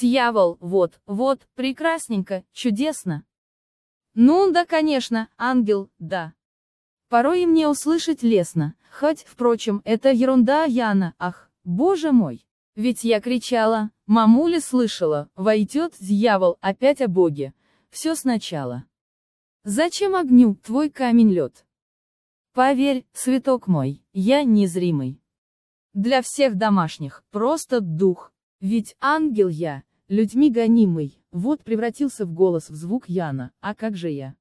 Дьявол, вот, вот, прекрасненько, чудесно. Ну да, конечно, ангел, да. Порой мне услышать лестно, хоть, впрочем, это ерунда Яна, ах, боже мой. Ведь я кричала, мамуля слышала, войдет дьявол опять о боге. Все сначала. Зачем огню твой камень лед? Поверь, цветок мой, я незримый. Для всех домашних, просто дух. Ведь ангел я, людьми гонимый, вот превратился в голос в звук Яна, а как же я?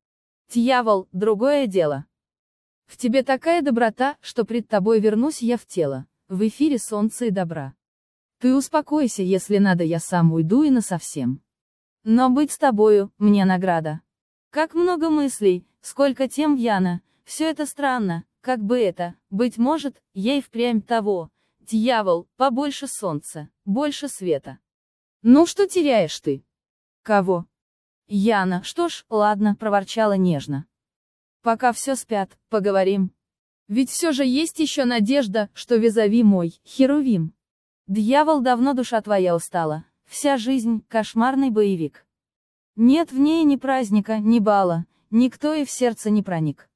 Дьявол, другое дело. В тебе такая доброта, что пред тобой вернусь я в тело, в эфире солнца и добра. Ты успокойся, если надо я сам уйду и насовсем. Но быть с тобою, мне награда. Как много мыслей, сколько тем в Яна, все это странно, как бы это, быть может, ей впрямь того, дьявол, побольше солнца, больше света. Ну что теряешь ты? Кого? Яна, что ж, ладно, проворчала нежно. Пока все спят, поговорим. Ведь все же есть еще надежда, что визави мой, Херувим. Дьявол, давно душа твоя устала, вся жизнь — кошмарный боевик. Нет в ней ни праздника, ни бала, никто и в сердце не проник.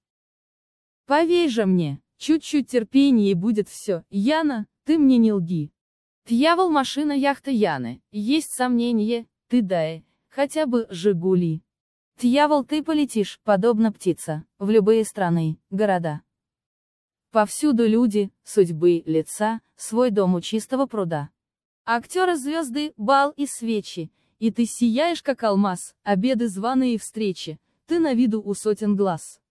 Поверь же мне, чуть-чуть терпения и будет все, Яна, ты мне не лги. Дьявол машина яхта Яны, есть сомнение, ты дай, хотя бы Жигули. Дьявол ты полетишь, подобно птица, в любые страны, города. Повсюду люди, судьбы, лица, свой дом у чистого пруда. Актеры звезды, бал и свечи, и ты сияешь как алмаз, обеды званые и встречи, ты на виду у сотен глаз.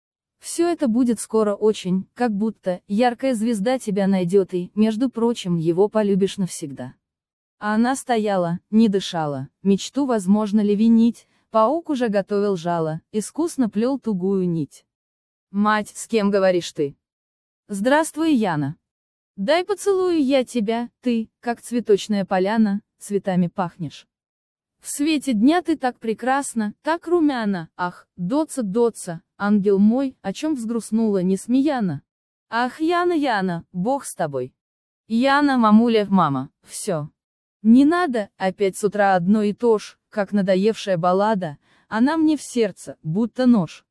Все это будет скоро очень, как будто, яркая звезда тебя найдет и, между прочим, его полюбишь навсегда. А она стояла, не дышала, мечту возможно ли винить, паук уже готовил жало, искусно плел тугую нить. «Мать, с кем говоришь ты?» «Здравствуй, Яна. Дай поцелую я тебя, ты, как цветочная поляна, цветами пахнешь». В свете дня ты так прекрасна, так румяна, ах, доца, доца, ангел мой, о чем взгрустнула несмеяна. Ах, Яна, Яна, бог с тобой. Яна, мамуля, мама, все. Не надо, опять с утра одно и то ж, как надоевшая баллада, она мне в сердце, будто нож.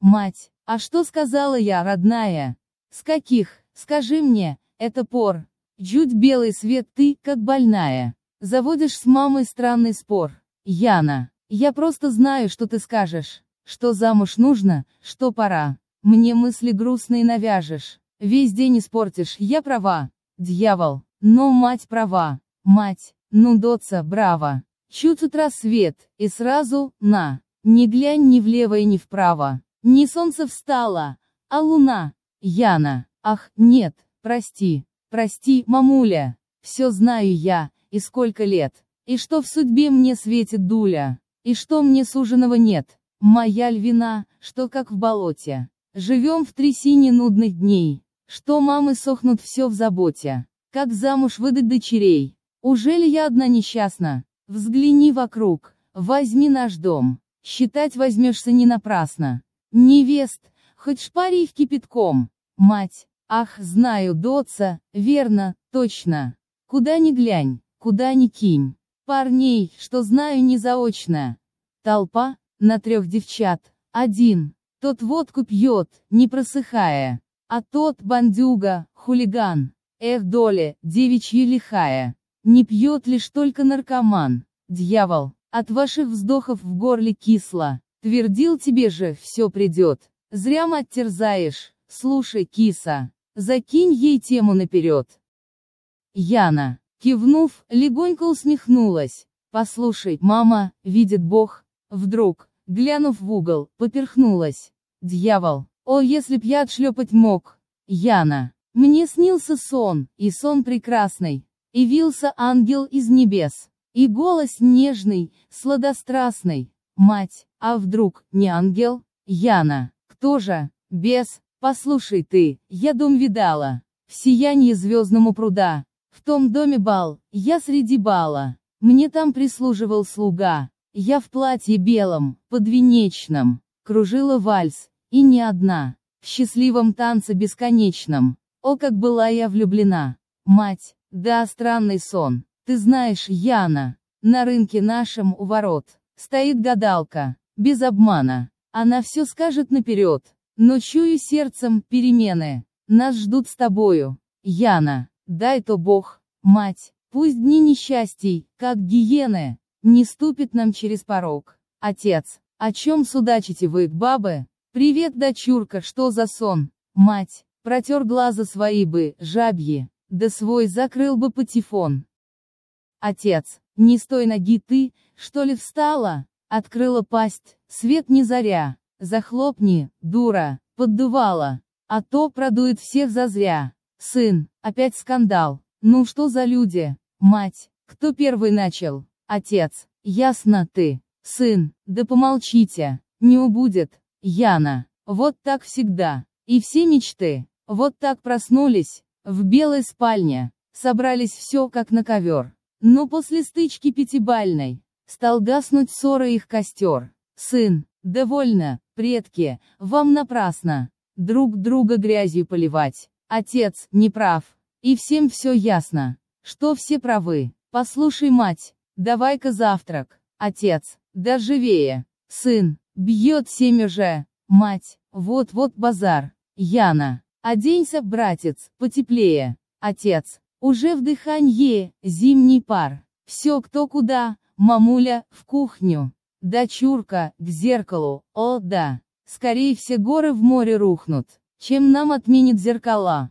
Мать, а что сказала я, родная? С каких, скажи мне, это пор? Чуть белый свет ты, как больная. Заводишь с мамой странный спор. Яна, я просто знаю, что ты скажешь. Что замуж нужно, что пора. Мне мысли грустные навяжешь. Весь день испортишь, я права. Дьявол. Но мать права. Мать. Ну доца, браво. Чуть утра свет, и сразу, на. Не глянь ни влево и ни вправо. Не солнце встало, а луна. Яна. Ах, нет, прости. Прости, мамуля. Все знаю я, и сколько лет, и что в судьбе мне светит дуля, и что мне суженого нет, моя львина, что как в болоте, живем в трясине нудных дней, что мамы сохнут все в заботе, как замуж выдать дочерей, уже ли я одна несчастна, взгляни вокруг, возьми наш дом, считать возьмешься не напрасно, невест, хоть шпари в кипятком, мать, ах, знаю, доца, верно, точно, куда ни глянь. Куда ни кинь. Парней, что знаю не заочно. Толпа, на трех девчат, один. Тот водку пьет, не просыхая. А тот бандюга, хулиган. Эх, доля, девичья лихая. Не пьет лишь только наркоман. Дьявол, от ваших вздохов в горле кисло. Твердил тебе же, все придет. Зря мать терзаешь. Слушай, киса. Закинь ей тему наперед. Яна. Кивнув, легонько усмехнулась. «Послушай, мама, видит Бог». Вдруг, глянув в угол, поперхнулась. «Дьявол! О, если б я отшлепать мог!» «Яна! Мне снился сон, и сон прекрасный!» И вился ангел из небес. И голос нежный, сладострастный. «Мать, а вдруг, не ангел?» «Яна! Кто же?» «Бес! Послушай ты, я дом видала!» В сиянии звездному пруда, в том доме бал, я среди бала. Мне там прислуживал слуга. Я в платье белом, подвенечном. Кружила вальс, и не одна. В счастливом танце бесконечном. О, как была я влюблена. Мать, да странный сон. Ты знаешь, Яна, на рынке нашем у ворот, стоит гадалка, без обмана. Она все скажет наперед. Но чую сердцем, перемены. Нас ждут с тобою, Яна. Дай-то Бог, мать, пусть дни несчастий, как гиены, не ступит нам через порог. Отец, о чем судачите вы, бабы? Привет, дочурка, что за сон? Мать, протер глаза свои бы, жабьи, да свой закрыл бы патефон. Отец, не стой той ноги ты, что ли встала? Открыла пасть, свет не заря, захлопни, дура, поддувала, а то продует всех зазря. Сын, опять скандал. Ну что за люди? Мать, кто первый начал? Отец, ясно ты. Сын, да помолчите, не убудет. Яна, вот так всегда. И все мечты, вот так проснулись, в белой спальне, собрались все как на ковер. Но после стычки пятибальной, стал гаснуть ссоры их костер. Сын, довольно, предки, вам напрасно, друг друга грязью поливать. Отец, не прав. И всем все ясно. Что все правы. Послушай, мать, давай-ка завтрак. Отец, да живее. Сын, бьет семя же. Мать, вот-вот базар. Яна, оденься, братец, потеплее. Отец, уже в дыханье, зимний пар. Все кто куда, мамуля, в кухню. Дочурка, к зеркалу, о да. Скорее все горы в море рухнут. Чем нам отменит зеркала?